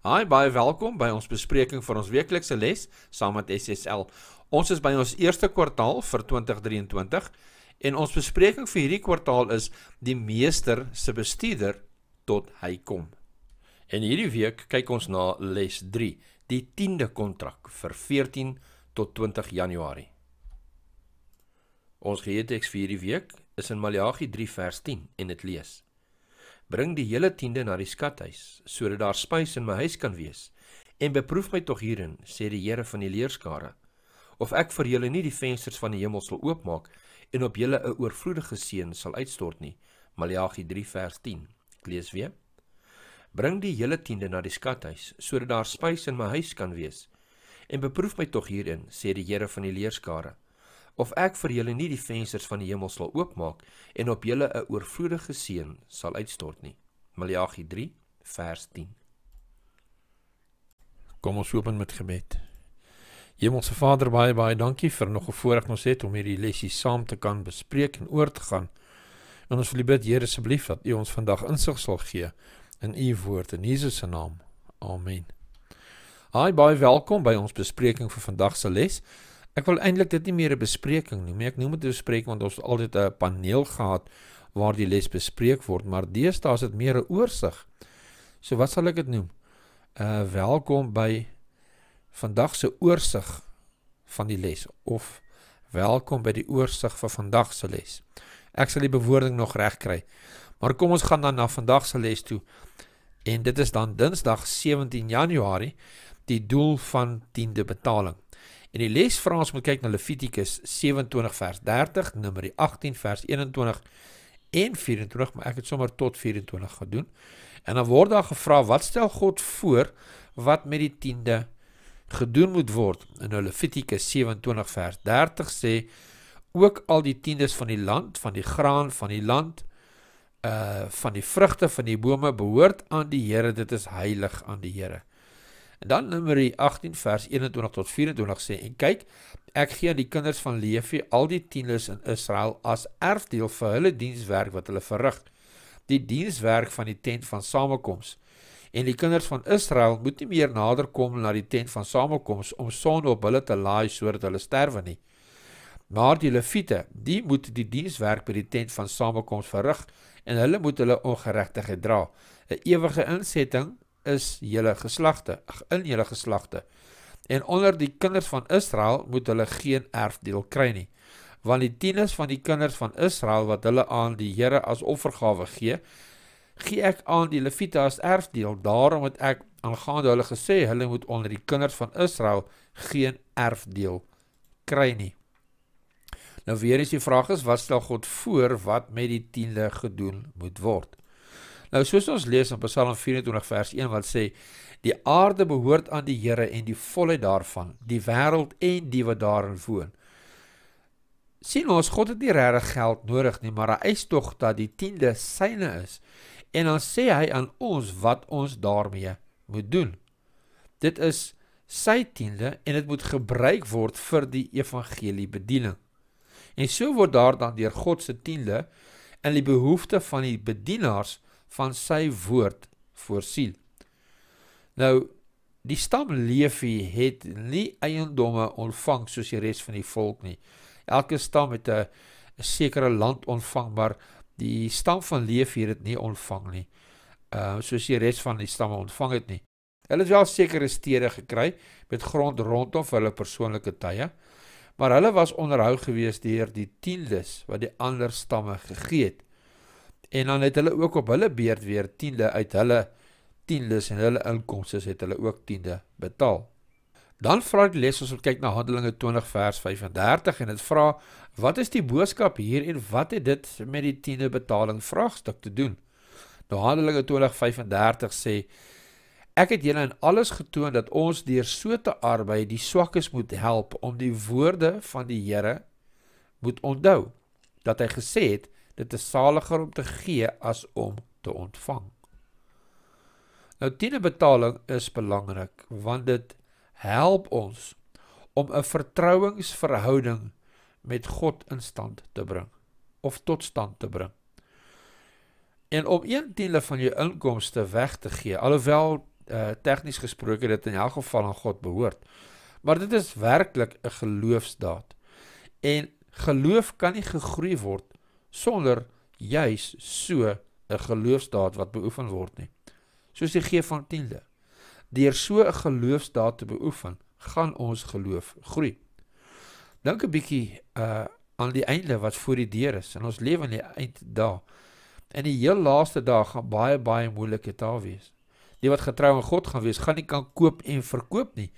Hi, baie welkom by ons bespreking van ons weeklikse les saam met SSL. Ons is by ons eerste kwartaal vir 2023 en ons bespreking vir hierdie kwartaal is die meester se bestuurder tot hy kom. En hierdie week kyk ons na les 3, die 10de kontrak vir 14 tot 20 Januarie. Ons geheue teks vir hierdie week is in Maleagi 3 vers 10 en dit lees: Bring die hele tiende na die skathuis sodat daar spys in my huis kan wees en beproef my tog hierin sê die Here van die leerskare of ek vir julle nie die vensters van die hemel sal oopmaak en op julle 'n oorvloedige seën sal uitstort nie Maleagi 3 vers 10 lees weer Bring die hele tiende na die skathuis sodat daar spys in my huis kan wees en beproef my tog hierin sê die Here van die leerskare of ek vir julle nie die vensters van die hemel sal oopmaak en op julle 'n oorvloedige seën sal uitstort nie. Maleagi 3 vers 10. Kom ons open met gebed. Hemelse Vader, baie baie dankie vir nog 'n voorreg ons het om hierdie lesse saam te kan bespreek en oor te gaan. En ons wil bid, Here, asseblief dat U ons vandag insig sal gee in U woord in Jesus se naam. Amen. Hi, baie welkom by ons bespreking vir vandag se lesse. Ek wil eintlik dit nie meer 'n bespreking noem nie. Ek noem dit 'n bespreking want ons het altyd 'n paneel gehad waar die les bespreek word, maar deesdae is dit meer 'n oorsig. So wat sal ek dit noem? Uh welkom by vandag se oorsig van die les of welkom by die oorsig vir vandag se les. Ek sal die bewoording nog reg kry. Maar kom ons gaan dan na vandag se les toe. En dit is dan Dinsdag 17 Januarie, die doel van 10de betaling. En die les vra ons om te kyk na Levitikus 27 vers 30, Numeri 18 vers 21 en 24, maar ek het sommer tot 24 gedoen. En dan word daar gevra wat stel God voor wat met die tiende gedoen moet word. En nou Levitikus 27 vers 30 sê ook al die tiendes van die land, van die graan, van die land uh van die vrugte van die bome behoort aan die Here, dit is heilig aan die Here. En dan Numeri 18 vers 21 tot 24 sê en kyk, ek gee aan die kinders van Lewi al die tieners in Israel as erfdeel vir hulle dienswerk wat hulle verrig. Die dienswerk van die tent van samekoms. En die kinders van Israel moet nie meer nader kom na die tent van samekoms om son op hulle te laai sodat hulle sterwe nie. Maar die leviete, die moet die dienswerk by die tent van samekoms verrig en hulle moet hulle ongeregtigheid dra, 'n ewige insetting is julle geslagte, in julle geslagte. En onder die kinders van Israel moet hulle geen erfdeel kry nie. Want die tieners van die kinders van Israel wat hulle aan die Here as offergawe gee, gee ek aan die Lewiete as erfdeel. Daarom het ek aangaande hulle gesê hulle moet onder die kinders van Israel geen erfdeel kry nie. Nou weer is die vraag is wat stel God voor wat met die tiende gedoen moet word? Nou soos ons lees in Psalm 24 vers 1 wat sê die aarde behoort aan die Here en die volheid daarvan, die wêreld en die wat daarin woon. sien ons God het nie regtig geld nodig nie, maar hy eis tog dat die tiende syne is en dan sê hy aan ons wat ons daarmee moet doen. Dit is sy tiende en dit moet gebruik word vir die evangelie bediening. En so word daar dan deur God se tiende in die behoeftes van die bedienaars van sy woord voorsien. Nou die stam Levi het nie eiendomme ontvang soos die res van die volk nie. Elke stam het 'n sekere land ontvang, maar die stam van Levi het nie ontvang nie. Uh soos die res van die stamme ontvang het nie. Hulle het wel sekere stede gekry met grond rondom vir hulle persoonlike tye, maar hulle was onderhou gewees deur die tiendes wat die ander stamme gegee het. En dan het hulle ook op hulle beurt weer tiende uit hulle tiendes en hulle inkomste het hulle ook tiende betaal. Dan vra die les ons om kyk na Handelinge 20 vers 35 en dit vra wat is die boodskap hier en wat het dit met die tiende betaling vraagstuk te doen? Nou Handelinge 20:35 sê ek het julle in alles getoon dat ons deur so te arbei die swakkes moet help om die woorde van die Here moet onthou dat hy gesê het Dit is saliger om te gee as om te ontvang. Nou tienerbetaling is belangrik want dit help ons om 'n vertrouensverhouding met God in stand te bring of tot stand te bring. En om 1/10 van jou inkomste weg te gee, alhoewel uh, eh, tegnies gesproke dit in elk geval aan God behoort, maar dit is werklik 'n geloofsdaad. En geloof kan nie gegroei word sonder juis so 'n geloofsdaad wat beoefen word nie. Soos die gee van tiende. Deur so 'n geloofsdaad te beoefen, gaan ons geloof groei. Dink 'n bietjie uh eh, aan die einde wat voor die deur is in ons lewe in die einddae. In die heel laaste dae gaan baie baie moeilike dae wees. Die wat getrou aan God gaan wees, gaan nie kan koop en verkoop nie,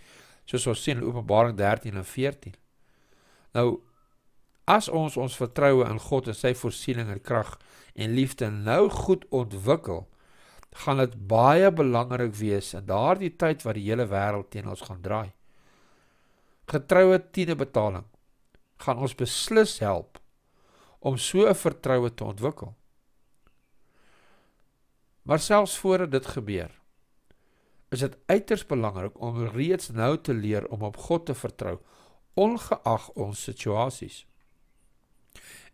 soos ons sien in Openbaring 13 en 14. Nou As ons ons vertroue in God en sy voorsiening en krag en liefde nou goed ontwikkel, gaan dit baie belangrik wees in daardie tyd wat die hele wêreld teen ons gaan draai. Getroue tiende betaling gaan ons beslis help om so 'n vertroue te ontwikkel. Maar selfs voordat dit gebeur, is dit uiters belangrik om reeds nou te leer om op God te vertrou, ongeag ons situasies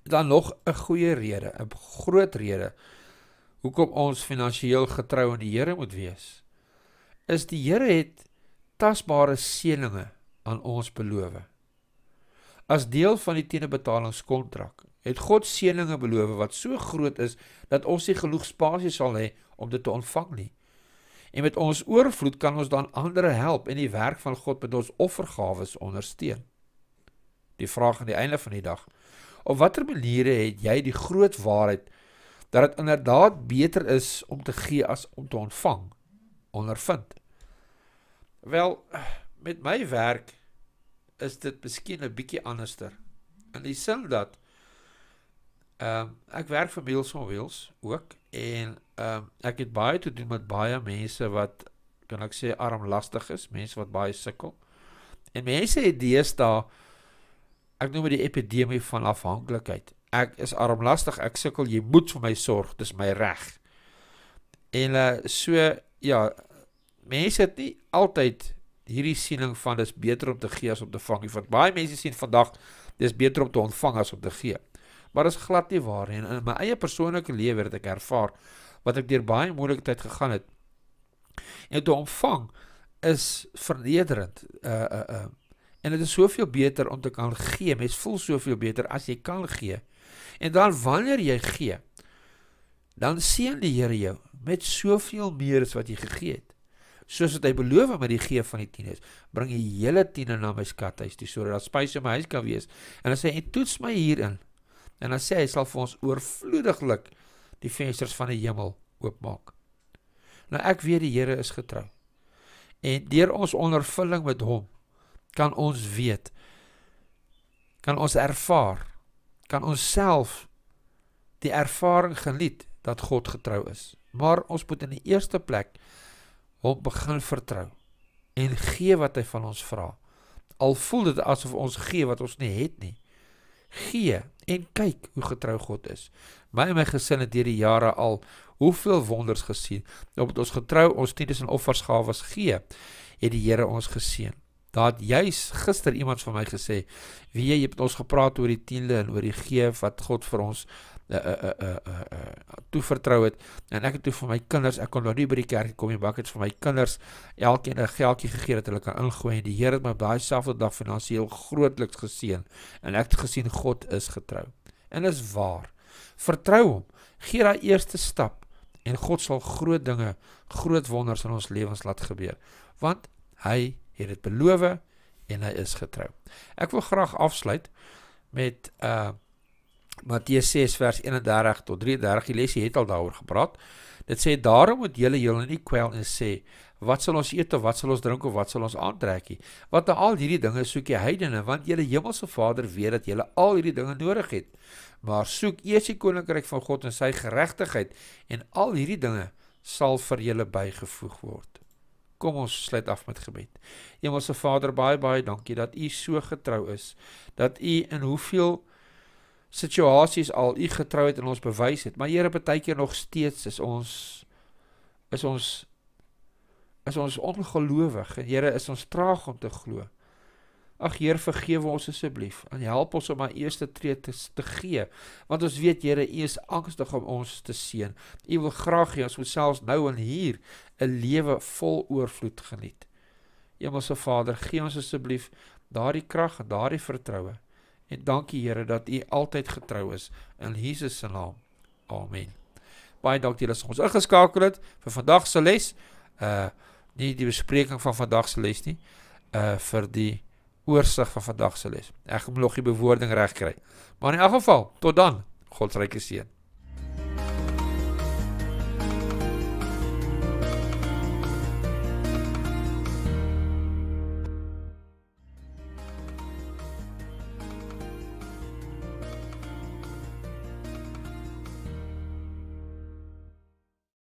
dan nog 'n goeie rede, 'n groot rede hoekom ons finansiëel getrou aan die Here moet wees, is die Here het tasbare seëninge aan ons beloof. As deel van die teenbetalingskontrak het God seëninge beloof wat so groot is dat ons nie genoeg spasie sal hê om dit te ontvang nie. En met ons oorvloed kan ons dan ander help en die werk van God met ons offergawe ondersteun. Die vraag aan die einde van die dag is op watter maniere het jy die groot waarheid dat dit inderdaad beter is om te gee as om te ontvang ondervind wel met my werk is dit miskien 'n bietjie anderster in die sin dat ehm um, ek werk vir Wheels on Wheels ook en ehm um, ek het baie te doen met baie mense wat kan ek sê arm lastig is, mense wat baie sukkel. En mense het deesdae Ek noem dit die epidemie van afhanklikheid. Ek is armlastig, ek sukkel, jy moet vir my sorg, dis my reg. En uh, so ja, mense het nie altyd hierdie siening van dis beter om te gee as om te vang nie. Want baie mense sien vandag dis beter om te ontvang as om te gee. Maar dit is glad nie waar nie. In my eie persoonlike lewe het ek ervaar wat ek deur baie moeilike tyd gegaan het. En om te ontvang is vernederend. Uh uh uh En dit is soveel beter om te kan gee. Mens voel soveel beter as jy kan gee. En dan wanneer jy gee, dan seën die Here jou met soveel meer as wat jy gegee het. Soos wat hy beloof het met die gee van die tieners, bring die hele tiene na my skathuis, die sodat daar spesie in my huis kan wees. En hy sê en toets my hierin. En dan sê hy sal vir ons oorvloediglik die vensters van die hemel oopmaak. Nou ek weet die Here is getrou. En deur ons ondervulling met hom kan ons weet kan ons ervaar kan ons self die ervaring geniet dat God getrou is maar ons moet in die eerste plek hom begin vertrou en gee wat hy van ons vra al voel dit asof ons gee wat ons nie het nie gee en kyk hoe getrou God is my en my gesin het deur die jare al hoeveel wonders gesien omdat ons getrou ons tiendes en offers gawes gee het die Here ons geseën Daar het juis gister iemand vir my gesê, "Wie jy het ons gepraat oor die tiende en oor die gee wat God vir ons uh eh, uh eh, uh eh, uh, uh toe vertrou het." En ek het toe vir my kinders, ek kon nou nie by die kerk kom nie, maar ek het vir my kinders elkeen 'n geldjie gegee dat hulle kan ingooi en die Here het my baie selfde dag finansiëel grootliks geseën en ek het gesien God is getrou. En dit is waar. Vertrou hom. Gee daai eerste stap en God sal groot dinge, groot wonders in ons lewens laat gebeur. Want hy het dit beloof en hy is getrou. Ek wil graag afsluit met uh Matteus 6 vers 31 tot 33. Die lesie het al daaroor gepraat. Dit sê daarom moet julle julle nie kwel en sê wat sal ons eet of wat sal ons drink of wat sal ons aantrek nie. Want al hierdie dinge soek die heidene, want julle hemelse Vader weet dat julle al hierdie dinge nodig het. Maar soek eers die koninkryk van God en sy geregtigheid en al hierdie dinge sal vir julle bygevoeg word. Kom ons sluit af met gebed. Hemelse Vader, baie baie dankie dat U so getrou is. Dat U in hoeveel situasies al U getrou het en ons bewys het. Maar Here, baie keer nog steeds is ons is ons is ons ongelowig. Here, is ons traag om te glo. Ag Heer, vergewe ons asseblief. En help ons om aan eerste tree te, te gee, want ons weet Here, U is angstig om ons te seën. U wil graag hê ons moet selfs nou en hier 'n lewe vol oorvloed geniet. Hemelse Vader, gee ons asseblief daardie krag en daardie vertroue. En dankie Here dat U altyd getrou is in Jesus se naam. Amen. Baie dankie dat ons ingeskakel het vir vandag se les. Uh nie die bespreking van vandag se les nie. Uh vir die oorsig van vandag se les. Ek moet nog die bewoording regkry. Maar in elk geval, tot dan. God se ryke seën.